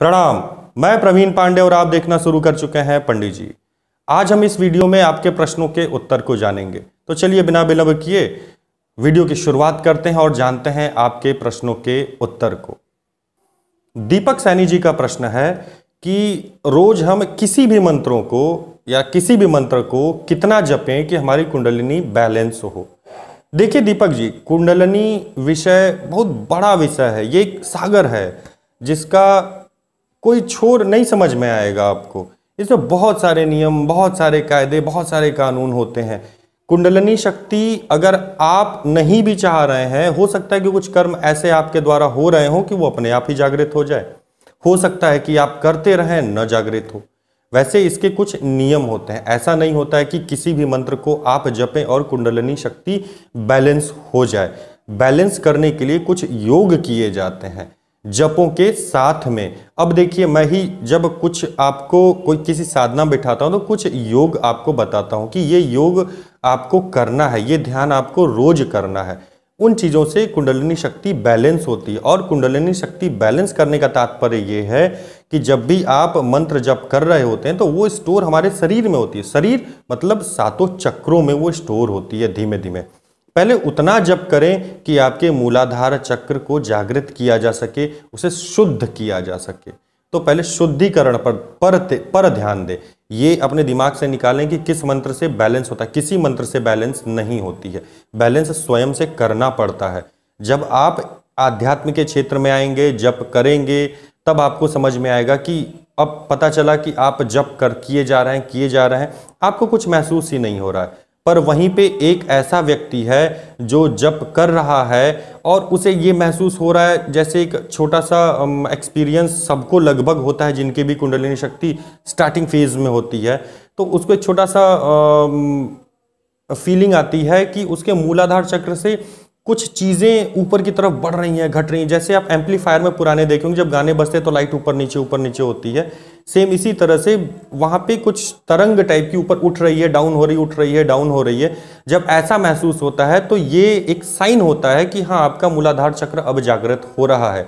प्रणाम मैं प्रवीण पांडे और आप देखना शुरू कर चुके हैं पंडित जी आज हम इस वीडियो में आपके प्रश्नों के उत्तर को जानेंगे तो चलिए बिना विलंब किए वीडियो की शुरुआत करते हैं और जानते हैं आपके प्रश्नों के उत्तर को दीपक सैनी जी का प्रश्न है कि रोज हम किसी भी मंत्रों को या किसी भी मंत्र को कितना जपें कि हमारी कुंडलिनी बैलेंस हो देखिए दीपक जी कुंडलिनी विषय बहुत बड़ा विषय है ये एक सागर है जिसका कोई छोर नहीं समझ में आएगा आपको इसमें बहुत सारे नियम बहुत सारे कायदे बहुत सारे कानून होते हैं कुंडलनी शक्ति अगर आप नहीं भी चाह रहे हैं हो सकता है कि कुछ कर्म ऐसे आपके द्वारा हो रहे हों कि वो अपने आप ही जागृत हो जाए हो सकता है कि आप करते रहें न जागृत हो वैसे इसके कुछ नियम होते हैं ऐसा नहीं होता है कि किसी भी मंत्र को आप जपें और कुंडलनी शक्ति बैलेंस हो जाए बैलेंस करने के लिए कुछ योग किए जाते हैं जपों के साथ में अब देखिए मैं ही जब कुछ आपको कोई किसी साधना बिठाता हूँ तो कुछ योग आपको बताता हूँ कि ये योग आपको करना है ये ध्यान आपको रोज करना है उन चीज़ों से कुंडलिनी शक्ति बैलेंस होती है और कुंडलिनी शक्ति बैलेंस करने का तात्पर्य ये है कि जब भी आप मंत्र जप कर रहे होते हैं तो वो स्टोर हमारे शरीर में होती है शरीर मतलब सातों चक्रों में वो स्टोर होती है धीमे धीमे पहले उतना जप करें कि आपके मूलाधार चक्र को जागृत किया जा सके उसे शुद्ध किया जा सके तो पहले शुद्धिकरण पर पर पर ध्यान दें ये अपने दिमाग से निकालें कि किस मंत्र से बैलेंस होता है किसी मंत्र से बैलेंस नहीं होती है बैलेंस स्वयं से करना पड़ता है जब आप आध्यात्म के क्षेत्र में आएंगे जप करेंगे तब आपको समझ में आएगा कि अब पता चला कि आप जप कर किए जा रहे हैं किए जा रहे हैं आपको कुछ महसूस ही नहीं हो रहा है पर वहीं पे एक ऐसा व्यक्ति है जो जप कर रहा है और उसे ये महसूस हो रहा है जैसे एक छोटा सा एक्सपीरियंस सबको लगभग होता है जिनके भी कुंडलिनी शक्ति स्टार्टिंग फेज में होती है तो उसको एक छोटा सा फीलिंग आती है कि उसके मूलाधार चक्र से कुछ चीज़ें ऊपर की तरफ बढ़ रही हैं घट रही हैं जैसे आप एम्पलीफायर में पुराने देखेंगे जब गाने बजते तो लाइट ऊपर नीचे ऊपर नीचे होती है सेम इसी तरह से वहाँ पे कुछ तरंग टाइप की ऊपर उठ रही है डाउन हो रही उठ रही है डाउन हो रही है जब ऐसा महसूस होता है तो ये एक साइन होता है कि हाँ आपका मूलाधार चक्र अब जागृत हो रहा है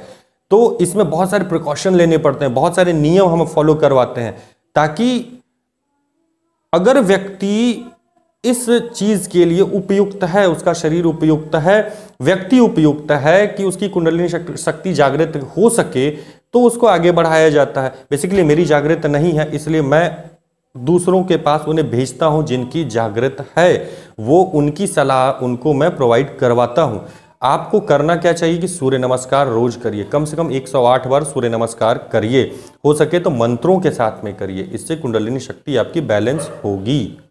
तो इसमें बहुत सारे प्रिकॉशन लेने पड़ते हैं बहुत सारे नियम हम फॉलो करवाते हैं ताकि अगर व्यक्ति इस चीज़ के लिए उपयुक्त है उसका शरीर उपयुक्त है व्यक्ति उपयुक्त है कि उसकी कुंडलिनी शक्ति जागृत हो सके तो उसको आगे बढ़ाया जाता है बेसिकली मेरी जागृत नहीं है इसलिए मैं दूसरों के पास उन्हें भेजता हूँ जिनकी जागृत है वो उनकी सलाह उनको मैं प्रोवाइड करवाता हूँ आपको करना क्या चाहिए कि सूर्य नमस्कार रोज करिए कम से कम 108 बार सूर्य नमस्कार करिए हो सके तो मंत्रों के साथ में करिए इससे कुंडलिनी शक्ति आपकी बैलेंस होगी